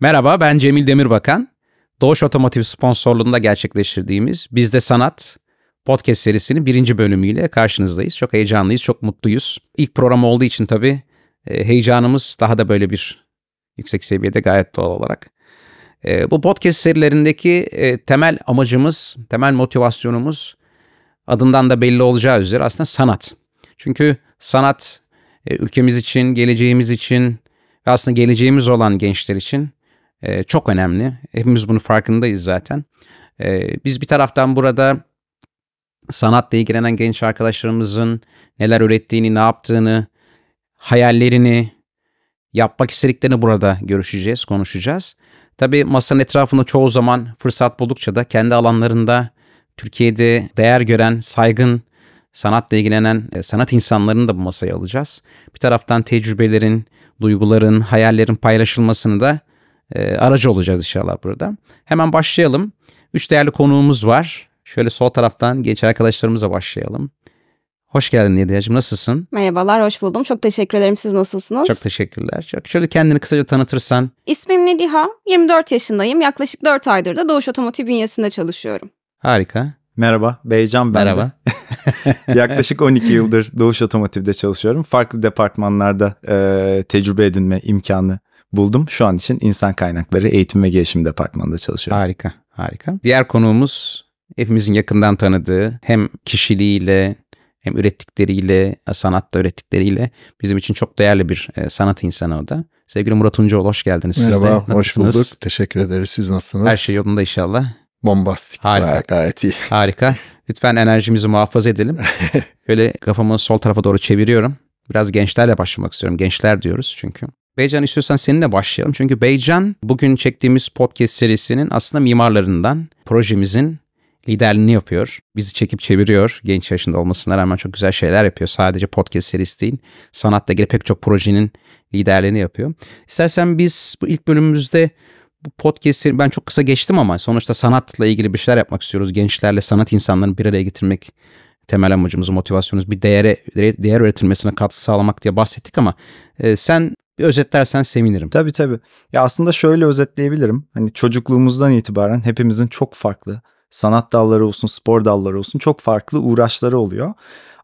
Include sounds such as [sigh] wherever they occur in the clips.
Merhaba ben Cemil Demirbakan. Doğuş Otomotiv sponsorluğunda gerçekleştirdiğimiz Bizde Sanat podcast serisinin birinci bölümüyle karşınızdayız. Çok heyecanlıyız, çok mutluyuz. İlk program olduğu için tabii e, heyecanımız daha da böyle bir yüksek seviyede gayet doğal olarak. E, bu podcast serilerindeki e, temel amacımız, temel motivasyonumuz adından da belli olacağı üzere aslında sanat. Çünkü sanat ülkemiz için, geleceğimiz için aslında geleceğimiz olan gençler için e, çok önemli. Hepimiz bunun farkındayız zaten. E, biz bir taraftan burada sanatla ilgilenen genç arkadaşlarımızın neler ürettiğini, ne yaptığını, hayallerini, yapmak istediklerini burada görüşeceğiz, konuşacağız. Tabii masanın etrafında çoğu zaman fırsat buldukça da kendi alanlarında Türkiye'de değer gören, saygın, sanatla ilgilenen e, sanat insanlarını da bu masaya alacağız. Bir taraftan tecrübelerin, duyguların, hayallerin paylaşılmasını da e, aracı olacağız inşallah burada. Hemen başlayalım. Üç değerli konuğumuz var. Şöyle sol taraftan genç arkadaşlarımıza başlayalım. Hoş geldin Yediyacığım. Nasılsın? Merhabalar, hoş buldum. Çok teşekkür ederim. Siz nasılsınız? Çok teşekkürler. Çok. Şöyle kendini kısaca tanıtırsan. İsmim Nediha. 24 yaşındayım. Yaklaşık 4 aydır da Doğuş Otomotiv bünyesinde çalışıyorum. Harika. Merhaba, Beycan ben Merhaba. [laughs] Yaklaşık 12 yıldır Doğuş Otomotiv'de çalışıyorum. Farklı departmanlarda e, tecrübe edinme imkanı buldum. Şu an için insan kaynakları eğitim ve gelişim departmanında çalışıyorum. Harika, harika. Diğer konuğumuz hepimizin yakından tanıdığı hem kişiliğiyle hem ürettikleriyle, sanatta ürettikleriyle bizim için çok değerli bir e, sanat insanı o da. Sevgili Murat Uncuoğlu hoş geldiniz. Merhaba, Siz de hoş bulduk. Teşekkür ederiz. Siz nasılsınız? Her şey yolunda inşallah. Bombastik. Harika. Bayağı, gayet iyi. Harika. Lütfen enerjimizi muhafaza edelim. Böyle [laughs] kafamı sol tarafa doğru çeviriyorum. Biraz gençlerle başlamak istiyorum. Gençler diyoruz çünkü. Beycan istiyorsan seninle başlayalım. Çünkü Beycan bugün çektiğimiz podcast serisinin aslında mimarlarından, projemizin liderliğini yapıyor. Bizi çekip çeviriyor. Genç yaşında olmasına rağmen çok güzel şeyler yapıyor. Sadece podcast serisi değil. Sanatla ilgili pek çok projenin liderliğini yapıyor. İstersen biz bu ilk bölümümüzde bu podcast'i ben çok kısa geçtim ama sonuçta sanatla ilgili bir şeyler yapmak istiyoruz. Gençlerle sanat insanlarını bir araya getirmek temel amacımız, motivasyonumuz bir değere, değer üretilmesine katkı sağlamak diye bahsettik ama e, sen bir özetlersen sevinirim. Tabii tabii. Ya aslında şöyle özetleyebilirim. Hani çocukluğumuzdan itibaren hepimizin çok farklı sanat dalları olsun, spor dalları olsun çok farklı uğraşları oluyor.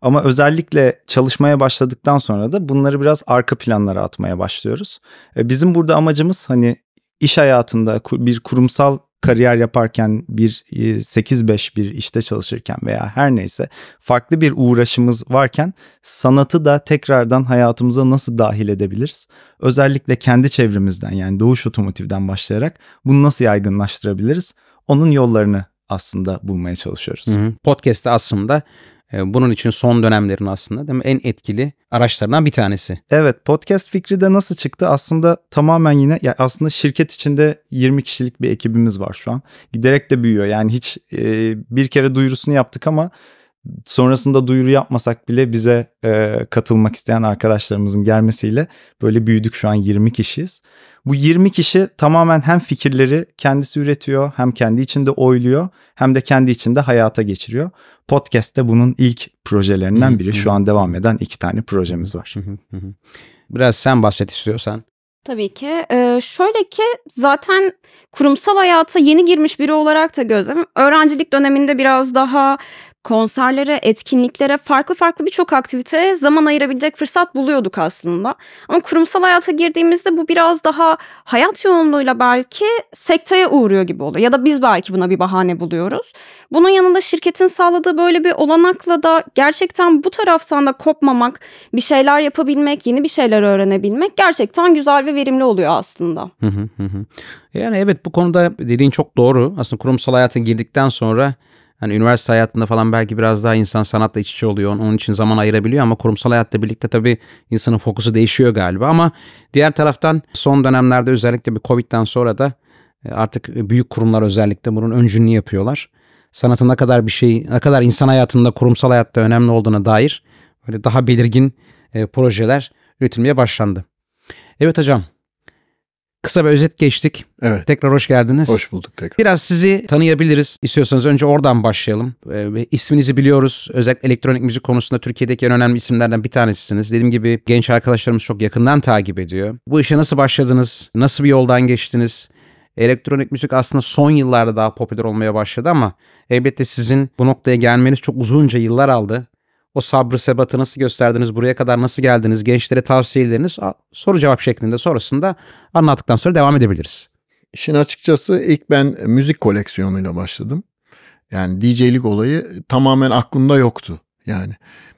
Ama özellikle çalışmaya başladıktan sonra da bunları biraz arka planlara atmaya başlıyoruz. E, bizim burada amacımız hani iş hayatında bir kurumsal kariyer yaparken bir 8-5 e, bir işte çalışırken veya her neyse farklı bir uğraşımız varken sanatı da tekrardan hayatımıza nasıl dahil edebiliriz? Özellikle kendi çevremizden yani doğuş otomotivden başlayarak bunu nasıl yaygınlaştırabiliriz? Onun yollarını aslında bulmaya çalışıyoruz. Podcast'te aslında ee, bunun için son dönemlerin aslında değil mi? en etkili araçlarından bir tanesi. Evet podcast fikri de nasıl çıktı? Aslında tamamen yine ya aslında şirket içinde 20 kişilik bir ekibimiz var şu an. Giderek de büyüyor. Yani hiç e, bir kere duyurusunu yaptık ama sonrasında duyuru yapmasak bile bize e, katılmak isteyen arkadaşlarımızın gelmesiyle böyle büyüdük şu an 20 kişiyiz. Bu 20 kişi tamamen hem fikirleri kendisi üretiyor hem kendi içinde oyluyor hem de kendi içinde hayata geçiriyor. Podcast'te bunun ilk projelerinden biri şu an devam eden iki tane projemiz var. Biraz sen bahset istiyorsan. Tabii ki. Ee, şöyle ki zaten kurumsal hayata yeni girmiş biri olarak da gözlemim öğrencilik döneminde biraz daha konserlere, etkinliklere, farklı farklı birçok aktiviteye zaman ayırabilecek fırsat buluyorduk aslında. Ama kurumsal hayata girdiğimizde bu biraz daha hayat yoğunluğuyla belki sekteye uğruyor gibi oluyor. Ya da biz belki buna bir bahane buluyoruz. Bunun yanında şirketin sağladığı böyle bir olanakla da gerçekten bu taraftan da kopmamak, bir şeyler yapabilmek, yeni bir şeyler öğrenebilmek gerçekten güzel ve verimli oluyor aslında. Hı hı hı. Yani evet bu konuda dediğin çok doğru. Aslında kurumsal hayata girdikten sonra Hani üniversite hayatında falan belki biraz daha insan sanatla iç içe oluyor. Onun için zaman ayırabiliyor ama kurumsal hayatta birlikte tabii insanın fokusu değişiyor galiba. Ama diğer taraftan son dönemlerde özellikle bir Covid'den sonra da e, artık e, büyük kurumlar özellikle bunun öncülüğünü yapıyorlar. Sanatın ne kadar bir şey, ne kadar insan hayatında, kurumsal hayatta önemli olduğuna dair böyle daha belirgin e, projeler üretilmeye başlandı. Evet hocam Kısa bir özet geçtik. Evet. Tekrar hoş geldiniz. Hoş bulduk tekrar. Biraz sizi tanıyabiliriz. İstiyorsanız önce oradan başlayalım. E, isminizi biliyoruz. Özellikle elektronik müzik konusunda Türkiye'deki en önemli isimlerden bir tanesisiniz. Dediğim gibi genç arkadaşlarımız çok yakından takip ediyor. Bu işe nasıl başladınız? Nasıl bir yoldan geçtiniz? Elektronik müzik aslında son yıllarda daha popüler olmaya başladı ama elbette sizin bu noktaya gelmeniz çok uzunca yıllar aldı. O sabrı sebatı nasıl gösterdiniz? Buraya kadar nasıl geldiniz? Gençlere tavsiyeleriniz soru cevap şeklinde sonrasında anlattıktan sonra devam edebiliriz. İşin açıkçası ilk ben müzik koleksiyonuyla başladım. Yani DJ'lik olayı tamamen aklımda yoktu. Yani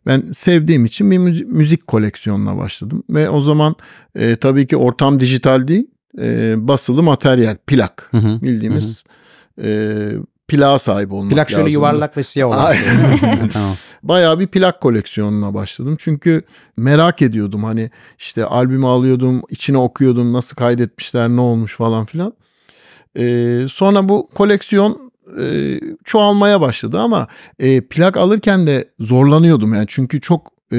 ben sevdiğim için bir müzik koleksiyonuna başladım ve o zaman e, tabii ki ortam dijital değil e, basılı materyal plak hı hı, bildiğimiz hı. E, plağa sahip olmak Plak şöyle yuvarlak ve siyah olan. [laughs] Bayağı bir plak koleksiyonuna başladım. Çünkü merak ediyordum hani işte albümü alıyordum, içine okuyordum, nasıl kaydetmişler, ne olmuş falan filan. Ee, sonra bu koleksiyon e, çoğalmaya başladı ama e, plak alırken de zorlanıyordum yani çünkü çok e,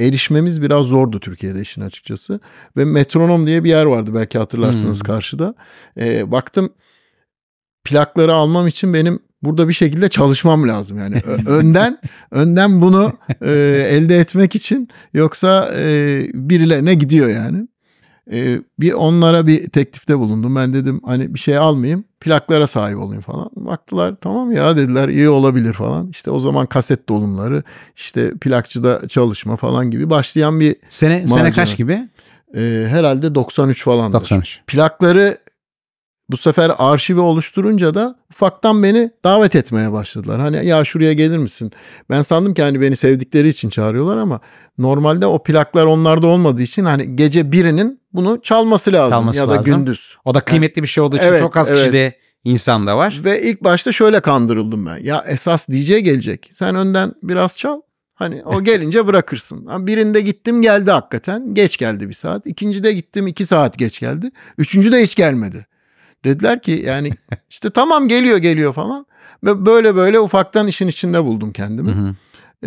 erişmemiz biraz zordu Türkiye'de işin açıkçası. Ve metronom diye bir yer vardı belki hatırlarsınız hmm. karşıda. E, baktım plakları almam için benim burada bir şekilde çalışmam lazım yani önden [laughs] önden bunu e, elde etmek için yoksa e, birilerine gidiyor yani. E, bir onlara bir teklifte bulundum. Ben dedim hani bir şey almayayım, plaklara sahip olayım falan. Baktılar tamam ya dediler iyi olabilir falan. işte o zaman kaset dolumları, işte plakçıda çalışma falan gibi başlayan bir Sene macera. sene kaç gibi? E, herhalde 93 falan. 93. Plakları bu sefer arşivi oluşturunca da ufaktan beni davet etmeye başladılar. Hani ya şuraya gelir misin? Ben sandım ki hani beni sevdikleri için çağırıyorlar ama normalde o plaklar onlarda olmadığı için hani gece birinin bunu çalması lazım çalması ya da lazım. gündüz. O da kıymetli bir şey olduğu için evet, çok az evet. kişide insan da var. Ve ilk başta şöyle kandırıldım ben. Ya esas DJ gelecek. Sen önden biraz çal. Hani o [laughs] gelince bırakırsın. Birinde gittim geldi hakikaten. Geç geldi bir saat. İkincide gittim iki saat geç geldi. Üçüncü de hiç gelmedi. Dediler ki yani [laughs] işte tamam geliyor geliyor falan. Ve böyle böyle ufaktan işin içinde buldum kendimi. Hı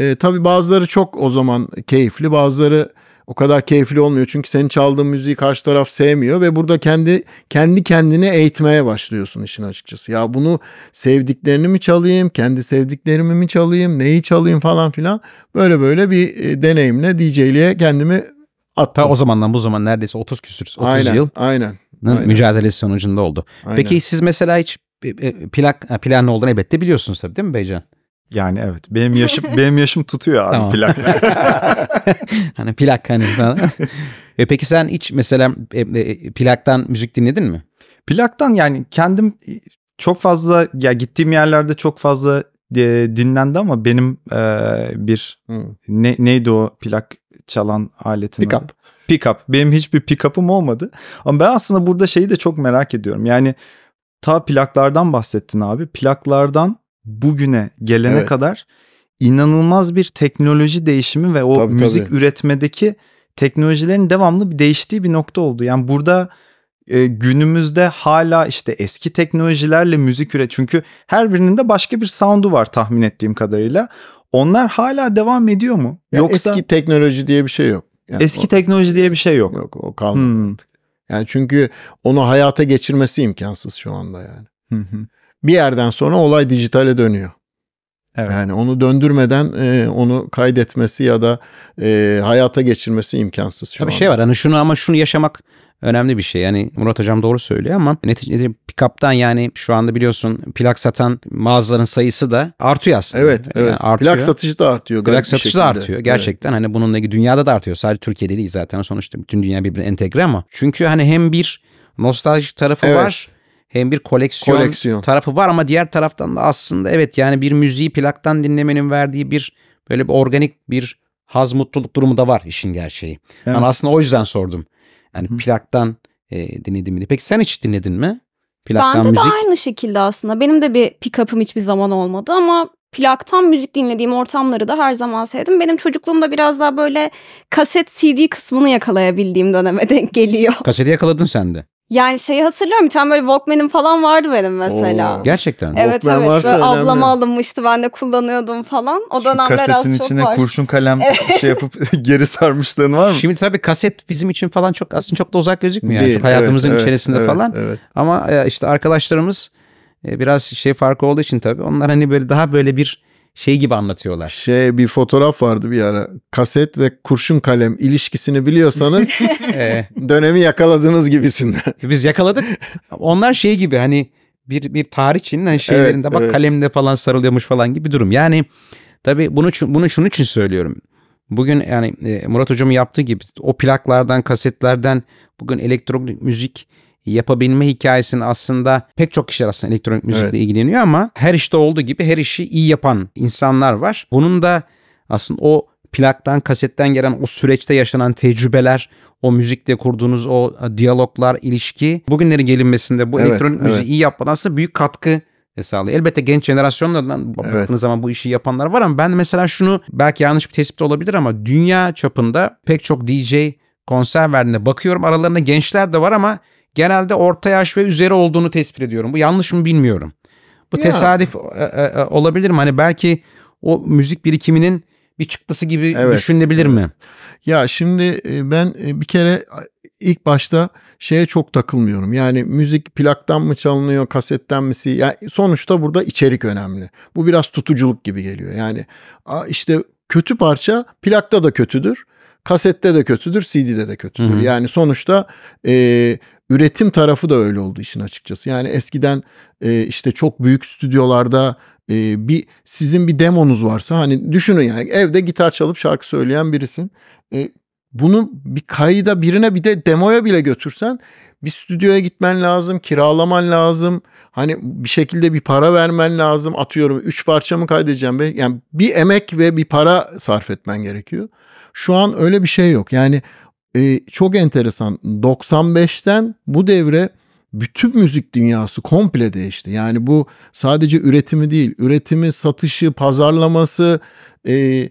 E, tabii bazıları çok o zaman keyifli bazıları o kadar keyifli olmuyor. Çünkü senin çaldığın müziği karşı taraf sevmiyor ve burada kendi kendi kendini eğitmeye başlıyorsun işin açıkçası. Ya bunu sevdiklerini mi çalayım, kendi sevdiklerimi mi çalayım, neyi çalayım falan filan. Böyle böyle bir e, deneyimle DJ'liğe kendimi attım. Ta o zamandan bu zaman neredeyse 30 küsür 30 aynen, yıl. Aynen. Aynen. mücadelesi sonucunda oldu. Aynen. Peki siz mesela hiç e, e, plak planlı olduğunu elbette biliyorsunuz tabii değil mi Beycan? Yani evet benim yaşım [laughs] benim yaşım tutuyor abi tamam. plak. [laughs] hani plak hani. [laughs] e peki sen hiç mesela e, plaktan müzik dinledin mi? Plaktan yani kendim çok fazla ya gittiğim yerlerde çok fazla dinlendi ama benim e, bir hmm. ne, neydi o plak çalan aletin? Pickup. Pickup. Benim hiçbir pickup'ım olmadı. Ama ben aslında burada şeyi de çok merak ediyorum. Yani ta plaklardan bahsettin abi. Plaklardan bugüne gelene evet. kadar inanılmaz bir teknoloji değişimi ve o tabii, müzik tabii. üretmedeki teknolojilerin devamlı bir değiştiği bir nokta oldu. Yani burada e, günümüzde hala işte eski teknolojilerle müzik üret çünkü her birinin de başka bir sound'u var tahmin ettiğim kadarıyla. Onlar hala devam ediyor mu? Yani Yoksa eski teknoloji diye bir şey yok. Yani Eski o, teknoloji diye bir şey yok. Yok o kalmadı. Hmm. Yani çünkü onu hayata geçirmesi imkansız şu anda yani. Bir yerden sonra olay dijitale dönüyor. Evet. Yani onu döndürmeden e, onu kaydetmesi ya da e, hayata geçirmesi imkansız şu Tabii anda. şey var hani şunu ama şunu yaşamak önemli bir şey. Yani Murat Hocam doğru söylüyor ama neticede pick-up'tan yani şu anda biliyorsun plak satan mağazaların sayısı da artıyor aslında. Evet, evet. Yani artıyor. Plak satışı da artıyor. Plak satışı şekilde. da artıyor. Gerçekten evet. hani bununla ilgili dünyada da artıyor. Sadece Türkiye'de değil zaten sonuçta bütün dünya birbirine entegre ama. Çünkü hani hem bir nostaljik tarafı evet. var hem bir koleksiyon, koleksiyon tarafı var ama diğer taraftan da aslında evet yani bir müziği plaktan dinlemenin verdiği bir böyle bir organik bir haz mutluluk durumu da var işin gerçeği. Evet. Yani aslında o yüzden sordum. Yani Hı. plaktan e, dinlediğimi. Peki sen hiç dinledin mi? Plaktan Bende müzik. de aynı şekilde aslında. Benim de bir pick-up'ım hiçbir zaman olmadı ama plaktan müzik dinlediğim ortamları da her zaman sevdim. Benim çocukluğumda biraz daha böyle kaset CD kısmını yakalayabildiğim döneme [laughs] denk geliyor. Kaseti yakaladın sen de. Yani şeyi hatırlıyorum bir tane böyle Walkman'im falan vardı benim mesela. Oo, gerçekten. Evet Walkman evet varsa böyle önemli. ablama alınmıştı ben de kullanıyordum falan. O dönemler kasetin az çok var. kurşun kalem şey yapıp [laughs] geri sarmışlığın var mı? Şimdi tabii kaset bizim için falan çok aslında çok da uzak gözükmüyor. Değil, yani. Çok hayatımızın evet, içerisinde evet, falan. Evet. Ama e, işte arkadaşlarımız e, biraz şey farkı olduğu için tabii onlar hani böyle daha böyle bir şey gibi anlatıyorlar. Şey bir fotoğraf vardı bir ara. Kaset ve kurşun kalem ilişkisini biliyorsanız [laughs] ee. dönemi yakaladığınız gibisin. E, biz yakaladık. Onlar şey gibi hani bir bir tarihçinin hani şeylerinde evet, bak evet. kalemle falan sarılıyormuş falan gibi bir durum. Yani tabii bunu bunu şunun için söylüyorum. Bugün yani e, Murat hocam yaptığı gibi o plaklardan, kasetlerden bugün elektronik müzik yapabilme hikayesini aslında pek çok kişi aslında elektronik müzikle evet. ilgileniyor ama her işte olduğu gibi her işi iyi yapan insanlar var. Bunun da aslında o plaktan, kasetten gelen o süreçte yaşanan tecrübeler, o müzikle kurduğunuz o diyaloglar, ilişki bugünlerin gelinmesinde bu evet, elektronik evet. müziği iyi yapmadan aslında büyük katkı e, sağlıyor. Elbette genç jenerasyonlardan evet. baktığınız zaman bu işi yapanlar var ama ben mesela şunu belki yanlış bir tespit olabilir ama dünya çapında pek çok DJ konser verdiğinde bakıyorum aralarında gençler de var ama genelde orta yaş ve üzeri olduğunu tespit ediyorum. Bu yanlış mı bilmiyorum. Bu ya. tesadüf e, e, e, olabilir mi? Hani belki o müzik birikiminin bir çıktısı gibi evet. düşünülebilir mi? Ya şimdi ben bir kere ilk başta şeye çok takılmıyorum. Yani müzik plaktan mı çalınıyor, kasetten mi? Yani sonuçta burada içerik önemli. Bu biraz tutuculuk gibi geliyor. Yani işte kötü parça plakta da kötüdür kasette de kötüdür, CD'de de kötüdür. Hı hı. Yani sonuçta e, üretim tarafı da öyle oldu işin açıkçası. Yani eskiden e, işte çok büyük stüdyolarda e, bir sizin bir demonuz varsa hani düşünün yani evde gitar çalıp şarkı söyleyen birisin. E, bunu bir kayıda birine bir de demoya bile götürsen bir stüdyoya gitmen lazım, kiralaman lazım. Hani bir şekilde bir para vermen lazım. Atıyorum 3 parça mı kaydedeceğim? Yani bir emek ve bir para sarf etmen gerekiyor. Şu an öyle bir şey yok. Yani e, çok enteresan 95'ten bu devre bütün müzik dünyası komple değişti. Yani bu sadece üretimi değil, üretimi, satışı, pazarlaması, e,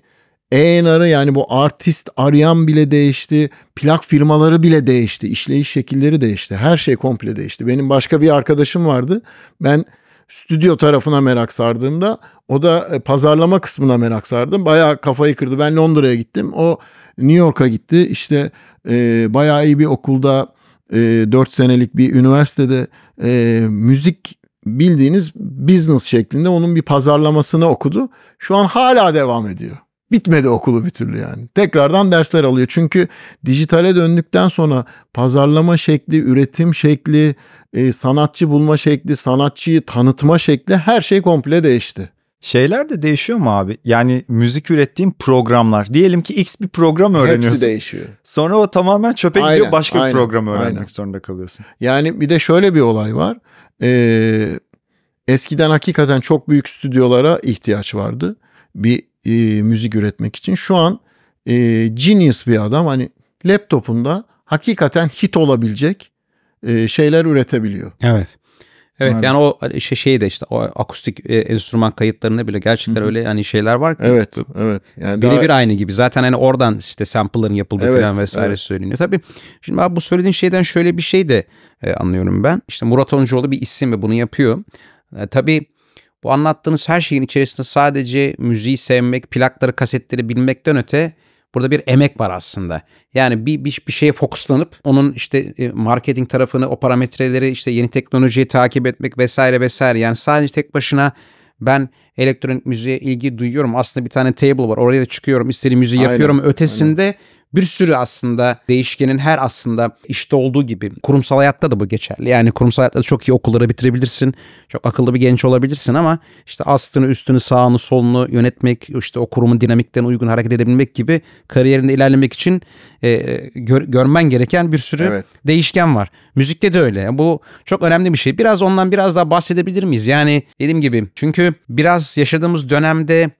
A&R'ı yani bu artist arayan bile değişti. Plak firmaları bile değişti. işleyiş şekilleri değişti. Her şey komple değişti. Benim başka bir arkadaşım vardı. Ben stüdyo tarafına merak sardığımda o da e, pazarlama kısmına merak sardım. Bayağı kafayı kırdı. Ben Londra'ya gittim. O New York'a gitti. İşte e, bayağı iyi bir okulda e, 4 senelik bir üniversitede e, müzik bildiğiniz business şeklinde onun bir pazarlamasını okudu. Şu an hala devam ediyor. Bitmedi okulu bir türlü yani. Tekrardan dersler alıyor. Çünkü dijitale döndükten sonra pazarlama şekli, üretim şekli, e, sanatçı bulma şekli, sanatçıyı tanıtma şekli her şey komple değişti. Şeyler de değişiyor mu abi? Yani müzik ürettiğim programlar. Diyelim ki X bir program öğreniyorsun. Hepsi değişiyor. Sonra o tamamen çöpe aynen, gidiyor başka aynen, bir program öğrenmek aynen. zorunda kalıyorsun. Yani bir de şöyle bir olay var. Ee, eskiden hakikaten çok büyük stüdyolara ihtiyaç vardı. Bir e, müzik üretmek için. Şu an e, genius bir adam hani laptopunda hakikaten hit olabilecek e, şeyler üretebiliyor. Evet. Evet yani, yani o hani şey, şey de işte o akustik e, enstrüman kayıtlarında bile gerçekten Hı. öyle hani şeyler var ki. Evet, evet. Yani birebir daha... aynı gibi. Zaten hani oradan işte sample'ların yapıldığı evet, falan vesaire evet. söyleniyor. Tabii şimdi abi bu söylediğin şeyden şöyle bir şey de e, anlıyorum ben. İşte Murat Oncuoğlu bir isim ve bunu yapıyor. E, tabii bu anlattığınız her şeyin içerisinde sadece müziği sevmek, plakları, kasetleri bilmekten öte burada bir emek var aslında. Yani bir, bir, bir şeye fokuslanıp onun işte e, marketing tarafını, o parametreleri, işte yeni teknolojiyi takip etmek vesaire vesaire. Yani sadece tek başına ben elektronik müziğe ilgi duyuyorum. Aslında bir tane table var. Oraya da çıkıyorum. İstediğim müziği Aynen. yapıyorum. Ötesinde Aynen bir sürü aslında değişkenin her aslında işte olduğu gibi kurumsal hayatta da bu geçerli. Yani kurumsal hayatta da çok iyi okulları bitirebilirsin. Çok akıllı bir genç olabilirsin ama işte astını, üstünü, sağını, solunu yönetmek, işte o kurumun dinamikten uygun hareket edebilmek gibi kariyerinde ilerlemek için e, e, gör, görmen gereken bir sürü evet. değişken var. Müzikte de öyle. Bu çok önemli bir şey. Biraz ondan biraz daha bahsedebilir miyiz? Yani dediğim gibi çünkü biraz yaşadığımız dönemde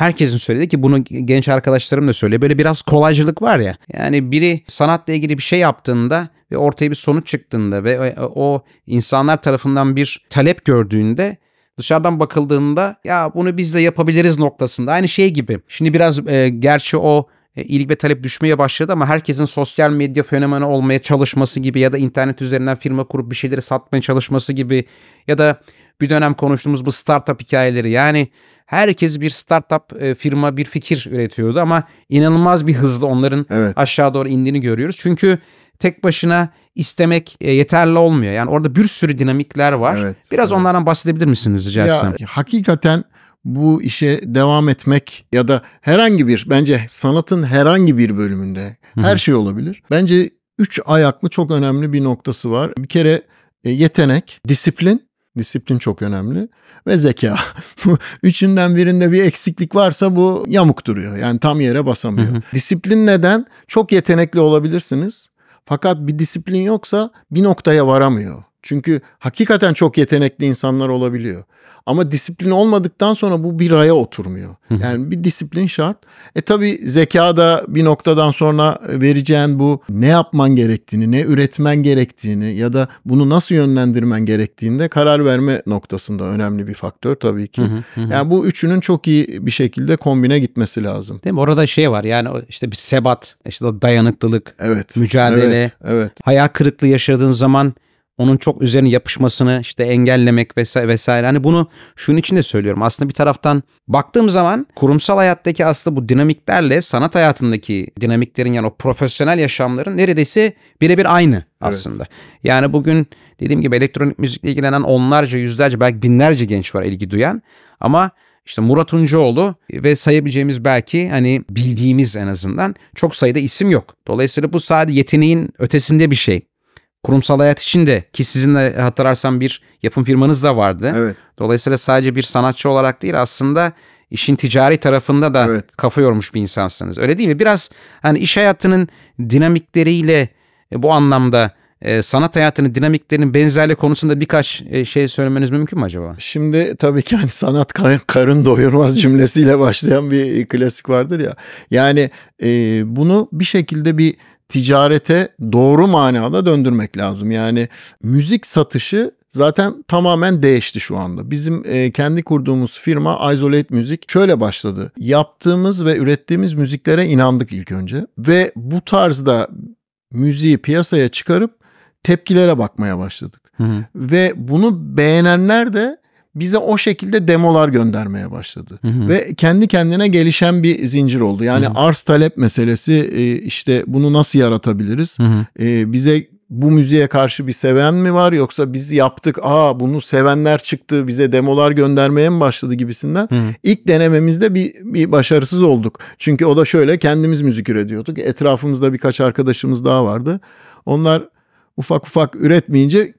herkesin söyledi ki bunu genç arkadaşlarım da söylüyor. Böyle biraz kolaycılık var ya. Yani biri sanatla ilgili bir şey yaptığında ve ortaya bir sonuç çıktığında ve e, e, o insanlar tarafından bir talep gördüğünde dışarıdan bakıldığında ya bunu biz de yapabiliriz noktasında aynı şey gibi. Şimdi biraz e, gerçi o e, ve talep düşmeye başladı ama herkesin sosyal medya fenomeni olmaya çalışması gibi ya da internet üzerinden firma kurup bir şeyleri satmaya çalışması gibi ya da bir dönem konuştuğumuz bu startup hikayeleri yani herkes bir startup e, firma bir fikir üretiyordu ama inanılmaz bir hızla onların evet. aşağı doğru indiğini görüyoruz. Çünkü tek başına istemek e, yeterli olmuyor. Yani orada bir sürü dinamikler var. Evet, Biraz evet. onlardan bahsedebilir misiniz rica etsem? Hakikaten bu işe devam etmek ya da herhangi bir bence sanatın herhangi bir bölümünde her şey olabilir. Bence üç ayaklı çok önemli bir noktası var. Bir kere e, yetenek, disiplin Disiplin çok önemli ve zeka. [laughs] Üçünden birinde bir eksiklik varsa bu yamuk duruyor. Yani tam yere basamıyor. Disiplin neden? Çok yetenekli olabilirsiniz. Fakat bir disiplin yoksa bir noktaya varamıyor. Çünkü hakikaten çok yetenekli insanlar olabiliyor. Ama disiplin olmadıktan sonra bu bir raya oturmuyor. Yani bir disiplin şart. E tabi zeka da bir noktadan sonra vereceğin bu ne yapman gerektiğini, ne üretmen gerektiğini ya da bunu nasıl yönlendirmen gerektiğinde karar verme noktasında önemli bir faktör tabii ki. yani bu üçünün çok iyi bir şekilde kombine gitmesi lazım. Değil mi? Orada şey var yani işte bir sebat, işte dayanıklılık, evet, mücadele, evet, evet. hayal kırıklığı yaşadığın zaman onun çok üzerine yapışmasını işte engellemek vesaire vesaire. Hani bunu şunun için de söylüyorum. Aslında bir taraftan baktığım zaman kurumsal hayattaki aslında bu dinamiklerle sanat hayatındaki dinamiklerin yani o profesyonel yaşamların neredeyse birebir aynı aslında. Evet. Yani bugün dediğim gibi elektronik müzikle ilgilenen onlarca, yüzlerce belki binlerce genç var ilgi duyan ama işte Murat Uncuoğlu ve sayabileceğimiz belki hani bildiğimiz en azından çok sayıda isim yok. Dolayısıyla bu sadece yeteneğin ötesinde bir şey kurumsal hayat için de ki sizin de hatırlarsan bir yapım firmanız da vardı. Evet. Dolayısıyla sadece bir sanatçı olarak değil aslında işin ticari tarafında da evet. kafa yormuş bir insansınız. Öyle değil mi? Biraz hani iş hayatının dinamikleriyle e, bu anlamda e, sanat hayatının dinamiklerinin benzerliği konusunda birkaç e, şey söylemeniz mümkün mü acaba? Şimdi tabii ki hani sanat karın doyurmaz cümlesiyle [laughs] başlayan bir klasik vardır ya. Yani bunu bir şekilde bir ticarete doğru manada döndürmek lazım. Yani müzik satışı zaten tamamen değişti şu anda. Bizim e, kendi kurduğumuz firma Isolate Music şöyle başladı. Yaptığımız ve ürettiğimiz müziklere inandık ilk önce ve bu tarzda müziği piyasaya çıkarıp tepkilere bakmaya başladık. Hı hı. Ve bunu beğenenler de bize o şekilde demolar göndermeye başladı. Hı hı. Ve kendi kendine gelişen bir zincir oldu. Yani hı hı. arz talep meselesi e, işte bunu nasıl yaratabiliriz? Hı hı. E, bize bu müziğe karşı bir seven mi var yoksa biz yaptık aa bunu sevenler çıktı bize demolar göndermeye mi başladı gibisinden. Hı. İlk denememizde bir, bir başarısız olduk. Çünkü o da şöyle kendimiz müzik üretiyorduk. Etrafımızda birkaç arkadaşımız daha vardı. Onlar ufak ufak üretmeyince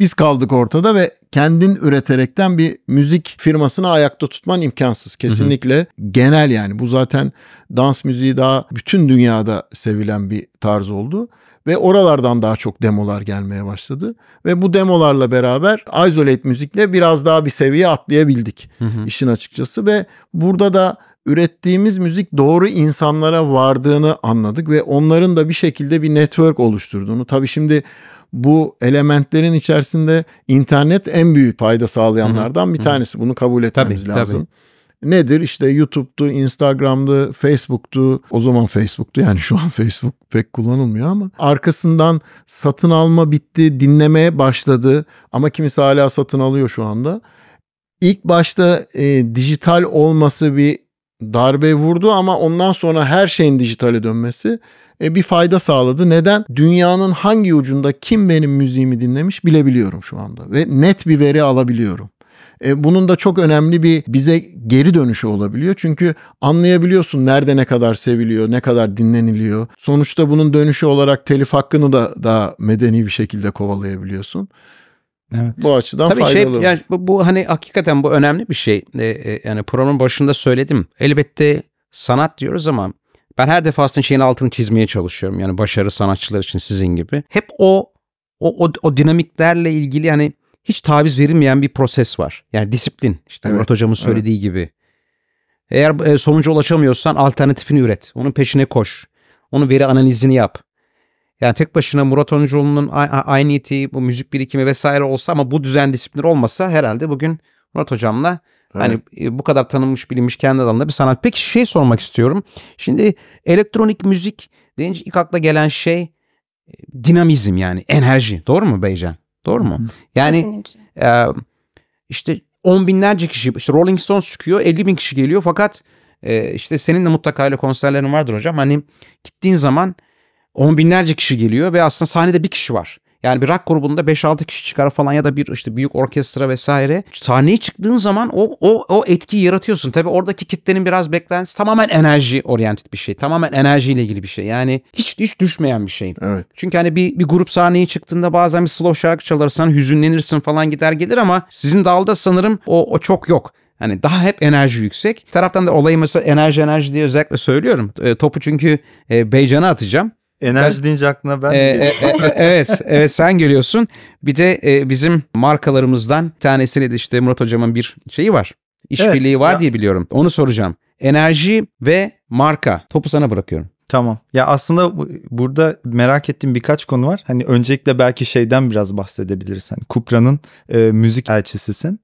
biz kaldık ortada ve kendin üreterekten bir müzik firmasını ayakta tutman imkansız. Kesinlikle hı hı. genel yani bu zaten dans müziği daha bütün dünyada sevilen bir tarz oldu ve oralardan daha çok demolar gelmeye başladı ve bu demolarla beraber isolate müzikle biraz daha bir seviye atlayabildik hı hı. işin açıkçası ve burada da ürettiğimiz müzik doğru insanlara vardığını anladık ve onların da bir şekilde bir network oluşturduğunu. Tabii şimdi bu elementlerin içerisinde internet en büyük fayda sağlayanlardan bir tanesi. Bunu kabul etmemiz tabii, lazım. Tabii. Nedir işte YouTube'du, Instagram'dı, Facebook'tu. O zaman Facebook'tu yani şu an [laughs] Facebook pek kullanılmıyor ama arkasından satın alma bitti, dinlemeye başladı ama kimisi hala satın alıyor şu anda. İlk başta e, dijital olması bir darbe vurdu ama ondan sonra her şeyin dijitale dönmesi e, bir fayda sağladı. Neden? Dünyanın hangi ucunda kim benim müziğimi dinlemiş bilebiliyorum şu anda ve net bir veri alabiliyorum. E, bunun da çok önemli bir bize geri dönüşü olabiliyor. Çünkü anlayabiliyorsun nerede ne kadar seviliyor, ne kadar dinleniliyor. Sonuçta bunun dönüşü olarak telif hakkını da daha medeni bir şekilde kovalayabiliyorsun. Evet. Bu açıdan Tabii şey, faydalı. Şey, yani bu, bu hani hakikaten bu önemli bir şey. Ee, e, yani programın başında söyledim. Elbette sanat diyoruz ama ben her defasında şeyin altını çizmeye çalışıyorum. Yani başarı sanatçılar için sizin gibi. Hep o o, o, o dinamiklerle ilgili yani hiç taviz verilmeyen bir proses var. Yani disiplin. İşte evet, Murat Hocam'ın söylediği evet. gibi. Eğer e, sonuca ulaşamıyorsan alternatifini üret. Onun peşine koş. Onun veri analizini yap. Yani tek başına Murat Oncuoğlu'nun aynı itiği, bu müzik birikimi vesaire olsa ama bu düzen disiplin olmasa herhalde bugün Murat Hocam'la evet. hani e, bu kadar tanınmış bilinmiş kendi alanında bir sanat. Peki şey sormak istiyorum. Şimdi elektronik müzik deyince ilk akla gelen şey e, dinamizm yani enerji. Doğru mu Beycan? Doğru mu? Yani e, işte on binlerce kişi işte Rolling Stones çıkıyor 50 bin kişi geliyor fakat e, işte senin de mutlaka öyle konserlerin vardır hocam. Hani gittiğin zaman on binlerce kişi geliyor ve aslında sahnede bir kişi var. Yani bir rock grubunda 5-6 kişi çıkar falan ya da bir işte büyük orkestra vesaire. Sahneye çıktığın zaman o o o etkiyi yaratıyorsun. Tabii oradaki kitlenin biraz beklentisi tamamen enerji oriented bir şey. Tamamen enerjiyle ilgili bir şey. Yani hiç hiç düşmeyen bir şey. Evet. Çünkü hani bir, bir grup sahneye çıktığında bazen bir slow şarkı çalarsan hüzünlenirsin falan gider gelir ama sizin dalda sanırım o, o çok yok. Hani daha hep enerji yüksek. Bir taraftan da olayı mesela enerji enerji diye özellikle söylüyorum. E, topu çünkü e, Beycan'a atacağım. Enerji sen, deyince aklına ben e, e, e, Evet, evet sen geliyorsun. Bir de e, bizim markalarımızdan tanesini de işte Murat hocamın bir şeyi var. İşbirliği evet, var ya. diye biliyorum. Onu soracağım. Enerji ve marka. Topu sana bırakıyorum. Tamam. Ya aslında burada merak ettiğim birkaç konu var. Hani öncelikle belki şeyden biraz bahsedebilirsen. Hani Kupra'nın e, müzik elçisisin.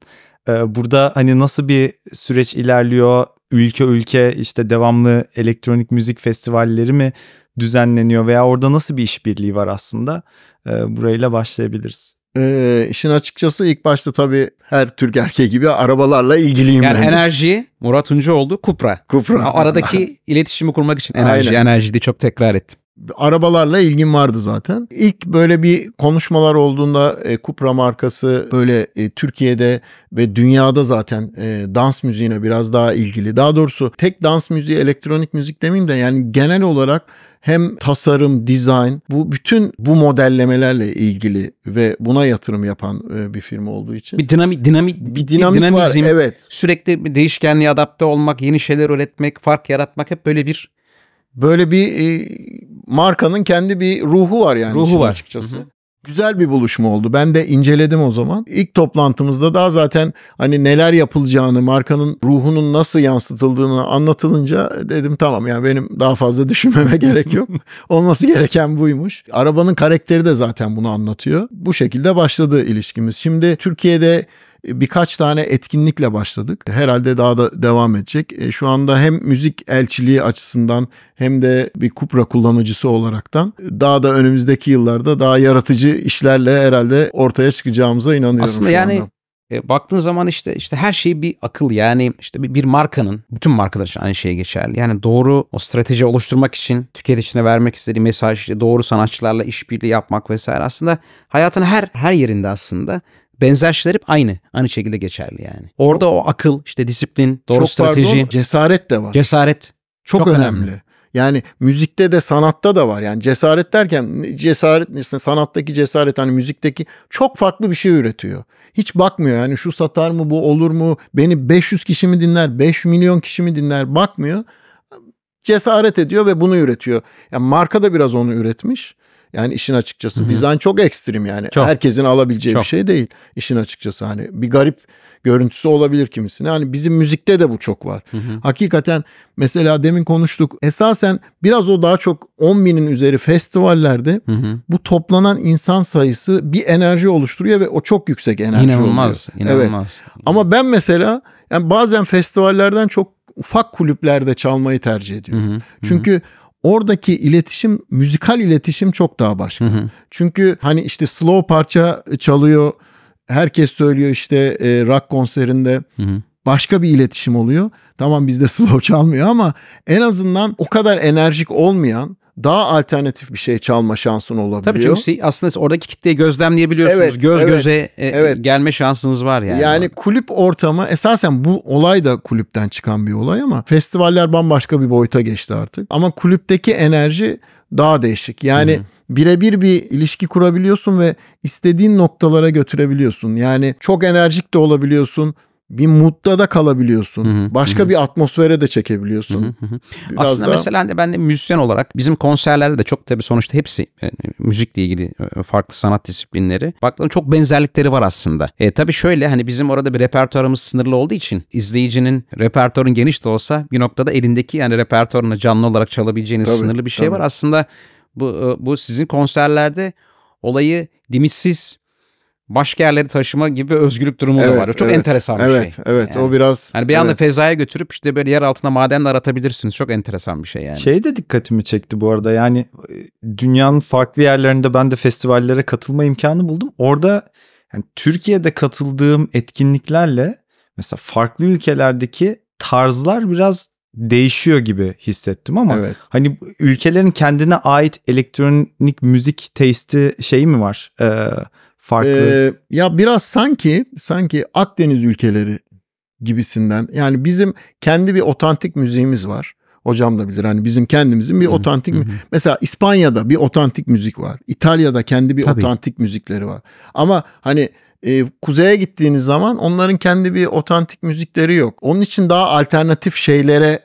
E, burada hani nasıl bir süreç ilerliyor? Ülke ülke işte devamlı elektronik müzik festivalleri mi düzenleniyor veya orada nasıl bir işbirliği var aslında? E, burayla başlayabiliriz. Ee, işin açıkçası ilk başta tabii her Türk erkeği gibi arabalarla ilgiliyim. Yani ben. enerji Murat Uncuoğlu Kupra. Kupra. Yani aradaki [laughs] iletişimi kurmak için enerji Aynen. enerji diye çok tekrar ettim. Arabalarla ilgim vardı zaten. İlk böyle bir konuşmalar olduğunda e, Kupra markası böyle e, Türkiye'de ve dünyada zaten e, dans müziğine biraz daha ilgili. Daha doğrusu tek dans müziği elektronik müzik demeyeyim de yani genel olarak hem tasarım, dizayn bu bütün bu modellemelerle ilgili ve buna yatırım yapan e, bir firma olduğu için. Bir dinamik dinamik bir dinamik bir dinamizm, var evet. Sürekli bir değişkenliğe adapte olmak, yeni şeyler üretmek, fark yaratmak hep böyle bir böyle bir e, markanın kendi bir ruhu var yani ruhu var açıkçası. Hı hı. Güzel bir buluşma oldu. Ben de inceledim o zaman. İlk toplantımızda daha zaten hani neler yapılacağını, markanın ruhunun nasıl yansıtıldığını anlatılınca dedim tamam yani benim daha fazla [laughs] düşünmeme gerek yok. Olması gereken buymuş. Arabanın karakteri de zaten bunu anlatıyor. Bu şekilde başladı ilişkimiz. Şimdi Türkiye'de birkaç tane etkinlikle başladık. Herhalde daha da devam edecek. E, şu anda hem müzik elçiliği açısından hem de bir Kupra kullanıcısı olaraktan daha da önümüzdeki yıllarda daha yaratıcı işlerle herhalde ortaya çıkacağımıza inanıyorum. Aslında yani E, baktığın zaman işte işte her şey bir akıl yani işte bir, bir markanın bütün markalar için aynı şey geçerli. Yani doğru o strateji oluşturmak için tüketicine vermek istediği mesaj, doğru sanatçılarla işbirliği yapmak vesaire aslında hayatın her her yerinde aslında benzer şeyler hep aynı. Aynı şekilde geçerli yani. Orada o akıl, işte disiplin, Doğru, çok strateji. Pardon, cesaret de var. Cesaret. Çok, çok önemli. önemli. Yani müzikte de sanatta da var. Yani cesaret derken cesaret sanattaki cesaret hani müzikteki çok farklı bir şey üretiyor. Hiç bakmıyor yani şu satar mı bu olur mu beni 500 kişi mi dinler 5 milyon kişi mi dinler bakmıyor. Cesaret ediyor ve bunu üretiyor. Yani marka da biraz onu üretmiş. Yani işin açıkçası Hı-hı. dizayn çok ekstrem yani. Çok. Herkesin alabileceği çok. bir şey değil işin açıkçası hani. Bir garip görüntüsü olabilir kimisine. Hani bizim müzikte de bu çok var. Hı-hı. Hakikaten mesela demin konuştuk. Esasen biraz o daha çok 10 binin üzeri festivallerde Hı-hı. bu toplanan insan sayısı bir enerji oluşturuyor ve o çok yüksek enerji inanılmaz, oluyor. İnanılmaz. Evet. İnanılmaz. Ama ben mesela yani bazen festivallerden çok ufak kulüplerde çalmayı tercih ediyorum. Hı-hı. Çünkü Hı-hı Oradaki iletişim, müzikal iletişim çok daha başka. Hı hı. Çünkü hani işte slow parça çalıyor, herkes söylüyor işte e, rock konserinde. Hı hı başka bir iletişim oluyor. Tamam bizde [laughs] slow çalmıyor ama en azından o kadar enerjik olmayan daha alternatif bir şey çalma şansın olabiliyor. Tabii çünkü şey, aslında oradaki kitleyi gözlemleyebiliyorsunuz. Evet, Göz evet, göze e, evet. gelme şansınız var yani. Yani orada. kulüp ortamı esasen bu olay da kulüpten çıkan bir olay ama festivaller bambaşka bir boyuta geçti artık. Ama kulüpteki enerji daha değişik. Yani birebir bir ilişki kurabiliyorsun ve istediğin noktalara götürebiliyorsun. Yani çok enerjik de olabiliyorsun bir mutlu da kalabiliyorsun. Hı hı, Başka hı. bir atmosfere de çekebiliyorsun. Biraz Aslında daha... mesela de hani ben de müzisyen olarak bizim konserlerde de çok tabii sonuçta hepsi yani e, müzikle ilgili e, farklı sanat disiplinleri. Baktığım çok benzerlikleri var aslında. E, tabii şöyle hani bizim orada bir repertuarımız sınırlı olduğu için izleyicinin repertuarın geniş de olsa bir noktada elindeki yani repertuarını canlı olarak çalabileceğiniz tabii, sınırlı bir şey tabii. var. Aslında bu e, bu sizin konserlerde olayı dimitsiz başka yerleri taşıma gibi özgürlük durumu evet, da var. çok evet, enteresan bir evet, şey. Evet, evet. Yani. O biraz Hani bir anda evet. fezaya götürüp işte böyle yer altına madenler aratabilirsiniz. Çok enteresan bir şey yani. Şey de dikkatimi çekti bu arada. Yani e, dünyanın farklı yerlerinde ben de festivallere katılma imkanı buldum. Orada yani Türkiye'de katıldığım etkinliklerle mesela farklı ülkelerdeki tarzlar biraz değişiyor gibi hissettim ama evet. hani ülkelerin kendine ait elektronik müzik testi şeyi mi var? Eee farklı. Ee, ya biraz sanki sanki Akdeniz ülkeleri gibisinden yani bizim kendi bir otantik müziğimiz var. Hocam da bilir hani bizim kendimizin bir otantik mesela İspanya'da bir otantik müzik var. İtalya'da kendi bir otantik müzikleri var. Ama hani e, kuzeye gittiğiniz zaman onların kendi bir otantik müzikleri yok. Onun için daha alternatif şeylere